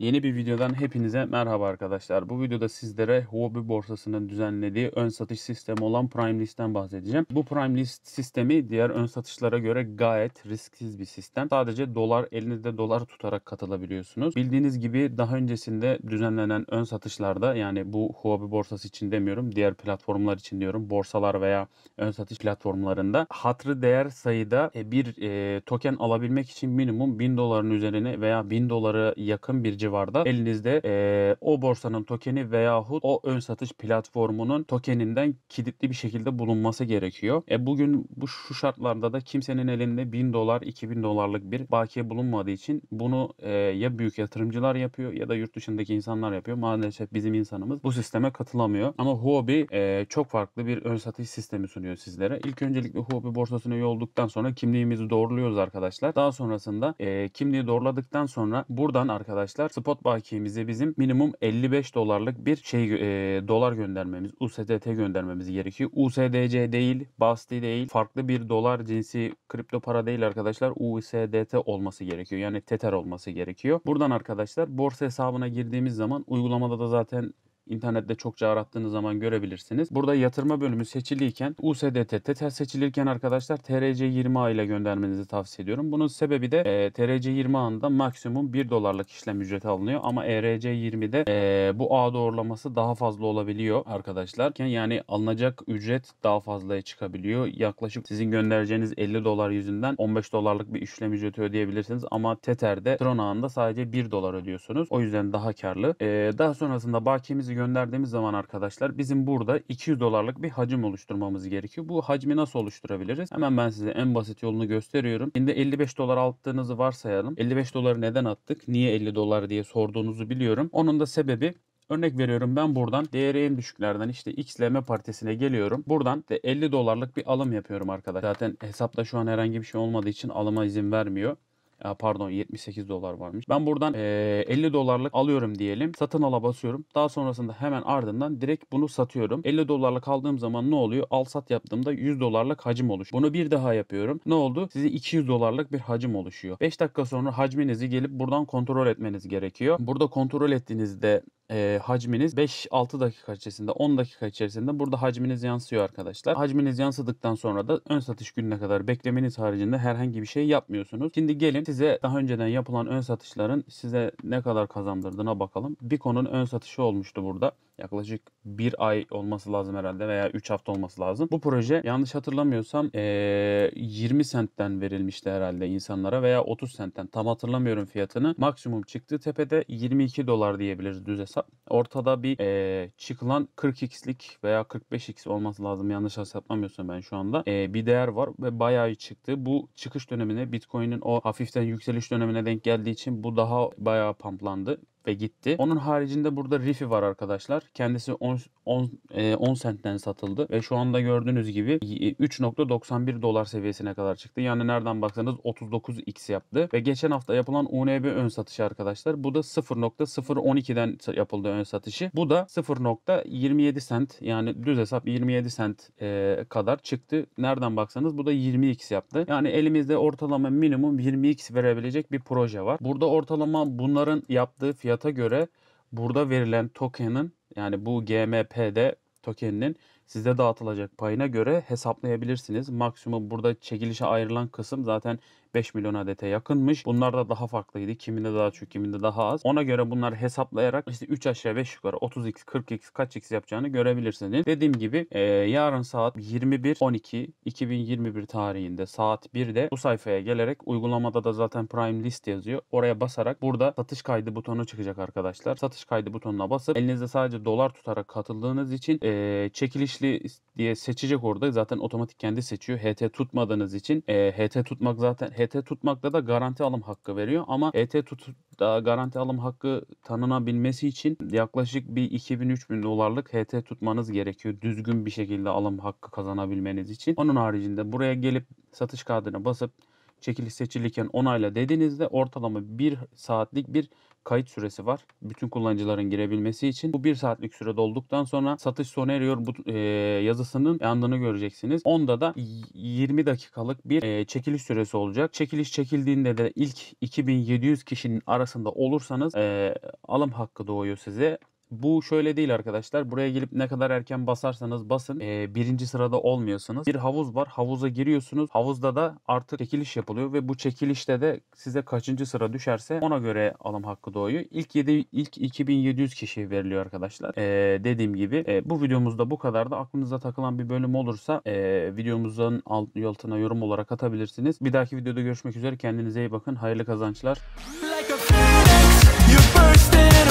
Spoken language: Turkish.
Yeni bir videodan hepinize merhaba arkadaşlar. Bu videoda sizlere Huobi borsasının düzenlediği ön satış sistemi olan Prime List'ten bahsedeceğim. Bu Prime List sistemi diğer ön satışlara göre gayet risksiz bir sistem. Sadece dolar elinizde dolar tutarak katılabiliyorsunuz. Bildiğiniz gibi daha öncesinde düzenlenen ön satışlarda yani bu Huobi borsası için demiyorum diğer platformlar için diyorum borsalar veya ön satış platformlarında hatırı değer sayıda e, bir e, token alabilmek için minimum 1000 doların üzerine veya 1000 doları yakın bir civarında civarda elinizde e, o borsanın tokeni veyahut o ön satış platformunun tokeninden kilitli bir şekilde bulunması gerekiyor. E bugün bu şu şartlarda da kimsenin elinde 1000 dolar 2000 dolarlık bir bakiye bulunmadığı için bunu e, ya büyük yatırımcılar yapıyor ya da yurt dışındaki insanlar yapıyor. Maalesef bizim insanımız bu sisteme katılamıyor. Ama Huobi e, çok farklı bir ön satış sistemi sunuyor sizlere. İlk öncelikle Huobi borsasına üye olduktan sonra kimliğimizi doğruluyoruz arkadaşlar. Daha sonrasında e, kimliği doğruladıktan sonra buradan arkadaşlar spot bakiyemize bizim minimum 55 dolarlık bir şey e, dolar göndermemiz, USDT göndermemiz gerekiyor. USDC değil, BASTI değil, farklı bir dolar cinsi kripto para değil arkadaşlar. USDT olması gerekiyor. Yani Tether olması gerekiyor. Buradan arkadaşlar borsa hesabına girdiğimiz zaman uygulamada da zaten İnternette çokça arattığınız zaman görebilirsiniz. Burada yatırma bölümü seçiliyken USDT TEL seçilirken arkadaşlar TRC20A ile göndermenizi tavsiye ediyorum. Bunun sebebi de e, TRC20A'nda maksimum 1 dolarlık işlem ücreti alınıyor ama ERC20'de e, bu A doğrulaması daha fazla olabiliyor arkadaşlar. Yani alınacak ücret daha fazlaya çıkabiliyor. Yaklaşık sizin göndereceğiniz 50 dolar yüzünden 15 dolarlık bir işlem ücreti ödeyebilirsiniz ama Tether'de Tron ağında sadece 1 dolar ödüyorsunuz. O yüzden daha karlı. E, daha sonrasında bakiyemizi gönderdiğimiz zaman arkadaşlar bizim burada 200 dolarlık bir hacim oluşturmamız gerekiyor. Bu hacmi nasıl oluşturabiliriz? Hemen ben size en basit yolunu gösteriyorum. Şimdi 55 dolar attığınızı varsayalım. 55 doları neden attık? Niye 50 dolar diye sorduğunuzu biliyorum. Onun da sebebi Örnek veriyorum ben buradan değeri en düşüklerden işte XLM partisine geliyorum. Buradan de 50 dolarlık bir alım yapıyorum arkadaşlar. Zaten hesapta şu an herhangi bir şey olmadığı için alıma izin vermiyor pardon 78 dolar varmış. Ben buradan 50 dolarlık alıyorum diyelim. Satın ala basıyorum. Daha sonrasında hemen ardından direkt bunu satıyorum. 50 dolarlık aldığım zaman ne oluyor? Al sat yaptığımda 100 dolarlık hacim oluşuyor. Bunu bir daha yapıyorum. Ne oldu? Size 200 dolarlık bir hacim oluşuyor. 5 dakika sonra hacminizi gelip buradan kontrol etmeniz gerekiyor. Burada kontrol ettiğinizde e, hacminiz 5-6 dakika içerisinde 10 dakika içerisinde burada hacminiz yansıyor arkadaşlar. Hacminiz yansıdıktan sonra da ön satış gününe kadar beklemeniz haricinde herhangi bir şey yapmıyorsunuz. Şimdi gelin size daha önceden yapılan ön satışların size ne kadar kazandırdığına bakalım. Bikon'un ön satışı olmuştu burada. Yaklaşık bir ay olması lazım herhalde veya 3 hafta olması lazım. Bu proje yanlış hatırlamıyorsam e, 20 sentten verilmişti herhalde insanlara veya 30 sentten tam hatırlamıyorum fiyatını. Maksimum çıktığı tepede 22 dolar diyebiliriz düz hesap olursa ortada bir e, çıkılan 40x'lik veya 45x olması lazım yanlış hesaplamıyorsam ben şu anda e, bir değer var ve bayağı çıktı. Bu çıkış dönemine Bitcoin'in o hafiften yükseliş dönemine denk geldiği için bu daha bayağı pamplandı ve gitti. Onun haricinde burada Riffy var arkadaşlar. Kendisi 10, 10, 10 e, sentten satıldı ve şu anda gördüğünüz gibi 3.91 e, dolar seviyesine kadar çıktı. Yani nereden baksanız 39x yaptı ve geçen hafta yapılan UNB ön satışı arkadaşlar. Bu da 0.012'den yapıldı ön satışı. Bu da 0.27 sent yani düz hesap 27 sent e, kadar çıktı. Nereden baksanız bu da 20x yaptı. Yani elimizde ortalama minimum 20x verebilecek bir proje var. Burada ortalama bunların yaptığı fiyat fiyata göre burada verilen token'ın yani bu GMP'de token'in size dağıtılacak payına göre hesaplayabilirsiniz. Maksimum burada çekilişe ayrılan kısım zaten 5 milyon adete yakınmış. Bunlar da daha farklıydı. Kiminde daha çok, kiminde daha az. Ona göre bunları hesaplayarak işte 3 aşağı 5 yukarı 30x, 40x, kaç x yapacağını görebilirsiniz. Dediğim gibi e, yarın saat 21.12.2021 tarihinde saat 1'de bu sayfaya gelerek uygulamada da zaten Prime List yazıyor. Oraya basarak burada satış kaydı butonu çıkacak arkadaşlar. Satış kaydı butonuna basıp elinizde sadece dolar tutarak katıldığınız için e, çekiliş bilinçli diye seçecek orada zaten otomatik kendi seçiyor. HT tutmadığınız için e, HT tutmak zaten HT tutmakta da garanti alım hakkı veriyor ama HT tut da garanti alım hakkı tanınabilmesi için yaklaşık bir 2000-3000 dolarlık HT tutmanız gerekiyor. Düzgün bir şekilde alım hakkı kazanabilmeniz için. Onun haricinde buraya gelip satış kağıdına basıp çekili seçilirken onayla dediğinizde ortalama 1 saatlik bir kayıt süresi var. Bütün kullanıcıların girebilmesi için. Bu 1 saatlik süre dolduktan sonra satış sona eriyor bu e, yazısının yandığını göreceksiniz. Onda da 20 dakikalık bir e, çekiliş süresi olacak. Çekiliş çekildiğinde de ilk 2700 kişinin arasında olursanız e, alım hakkı doğuyor size. Bu şöyle değil arkadaşlar. Buraya gelip ne kadar erken basarsanız basın. E, birinci sırada olmuyorsunuz. Bir havuz var. Havuza giriyorsunuz. Havuzda da artık çekiliş yapılıyor ve bu çekilişte de size kaçıncı sıra düşerse ona göre alım hakkı doğuyor. İlk 7 ilk 2700 kişi veriliyor arkadaşlar. E, dediğim gibi e, bu videomuzda bu kadar da aklınıza takılan bir bölüm olursa e, videomuzun alt, altına yorum olarak atabilirsiniz. Bir dahaki videoda görüşmek üzere. Kendinize iyi bakın. Hayırlı kazançlar. Like a phoenix,